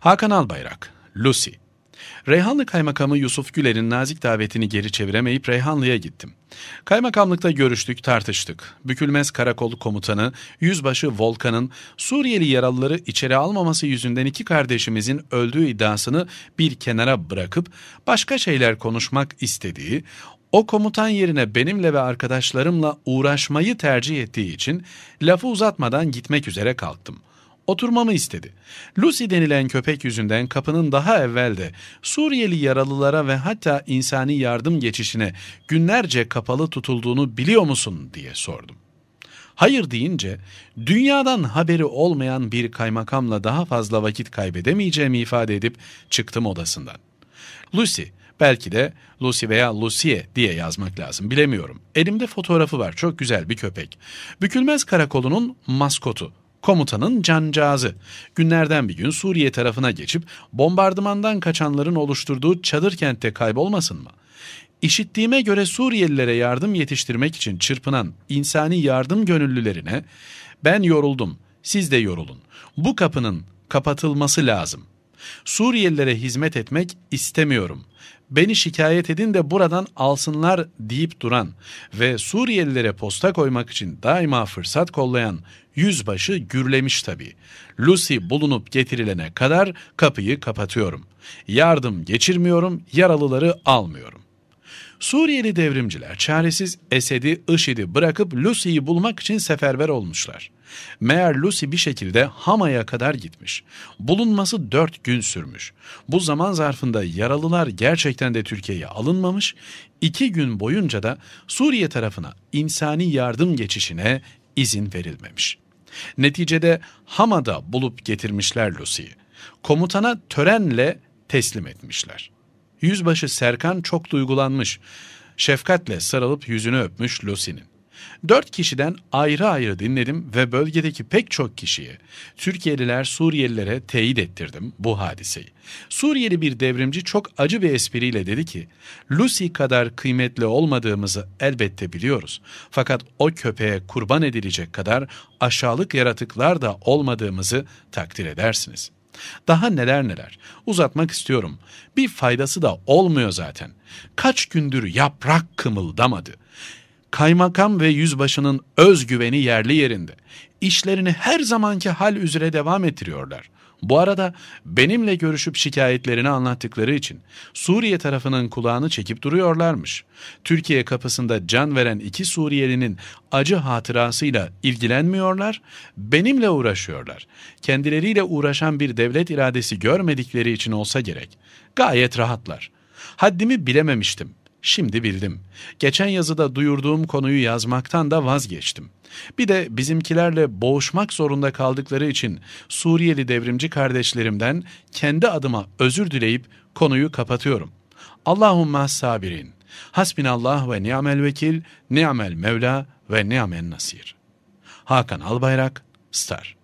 Hakan Albayrak, Lucy Reyhanlı Kaymakamı Yusuf Güler'in nazik davetini geri çeviremeyip Reyhanlı'ya gittim. Kaymakamlıkta görüştük, tartıştık. Bükülmez Karakol Komutanı, Yüzbaşı Volkan'ın Suriyeli yaralıları içeri almaması yüzünden iki kardeşimizin öldüğü iddiasını bir kenara bırakıp başka şeyler konuşmak istediği, o komutan yerine benimle ve arkadaşlarımla uğraşmayı tercih ettiği için lafı uzatmadan gitmek üzere kalktım.'' Oturmamı istedi. Lucy denilen köpek yüzünden kapının daha evvelde Suriyeli yaralılara ve hatta insani yardım geçişine günlerce kapalı tutulduğunu biliyor musun diye sordum. Hayır deyince dünyadan haberi olmayan bir kaymakamla daha fazla vakit kaybedemeyeceğimi ifade edip çıktım odasından. Lucy belki de Lucy veya Lucie diye yazmak lazım bilemiyorum. Elimde fotoğrafı var çok güzel bir köpek. Bükülmez karakolunun maskotu Komutanın cancağızı günlerden bir gün Suriye tarafına geçip bombardımandan kaçanların oluşturduğu çadır kentte kaybolmasın mı? İşittiğime göre Suriyelilere yardım yetiştirmek için çırpınan insani yardım gönüllülerine ben yoruldum, siz de yorulun. Bu kapının kapatılması lazım. Suriyelilere hizmet etmek istemiyorum beni şikayet edin de buradan alsınlar deyip duran ve Suriyelilere posta koymak için daima fırsat kollayan yüzbaşı gürlemiş tabii. Lucy bulunup getirilene kadar kapıyı kapatıyorum. Yardım geçirmiyorum, yaralıları almıyorum. Suriyeli devrimciler çaresiz Esed'i, IŞİD'i bırakıp Lucy'yi bulmak için seferber olmuşlar. Meğer Lucy bir şekilde Hama'ya kadar gitmiş. Bulunması dört gün sürmüş. Bu zaman zarfında yaralılar gerçekten de Türkiye'ye alınmamış, iki gün boyunca da Suriye tarafına insani yardım geçişine izin verilmemiş. Neticede Hama'da bulup getirmişler Lucy'yi. Komutana törenle teslim etmişler.'' Yüzbaşı Serkan çok duygulanmış. Şefkatle sarılıp yüzünü öpmüş Lucy'nin. Dört kişiden ayrı ayrı dinledim ve bölgedeki pek çok kişiye, Türkiye'liler Suriyelilere teyit ettirdim bu hadiseyi. Suriyeli bir devrimci çok acı bir espriyle dedi ki, Lucy kadar kıymetli olmadığımızı elbette biliyoruz. Fakat o köpeğe kurban edilecek kadar aşağılık yaratıklar da olmadığımızı takdir edersiniz.'' Daha neler neler. Uzatmak istiyorum. Bir faydası da olmuyor zaten. Kaç gündür yaprak kımıldamadı. Kaymakam ve yüzbaşının özgüveni yerli yerinde. İşlerini her zamanki hal üzere devam ettiriyorlar. Bu arada benimle görüşüp şikayetlerini anlattıkları için Suriye tarafının kulağını çekip duruyorlarmış. Türkiye kapısında can veren iki Suriyelinin acı hatırasıyla ilgilenmiyorlar, benimle uğraşıyorlar. Kendileriyle uğraşan bir devlet iradesi görmedikleri için olsa gerek. Gayet rahatlar. Haddimi bilememiştim. Şimdi bildim. Geçen yazıda duyurduğum konuyu yazmaktan da vazgeçtim. Bir de bizimkilerle boğuşmak zorunda kaldıkları için Suriyeli devrimci kardeşlerimden kendi adıma özür dileyip konuyu kapatıyorum. Allahumma sabirin. Hasbinallah ve ni'mel vekil, ni'mel mevla ve ni'men nasir. Hakan Albayrak, Star.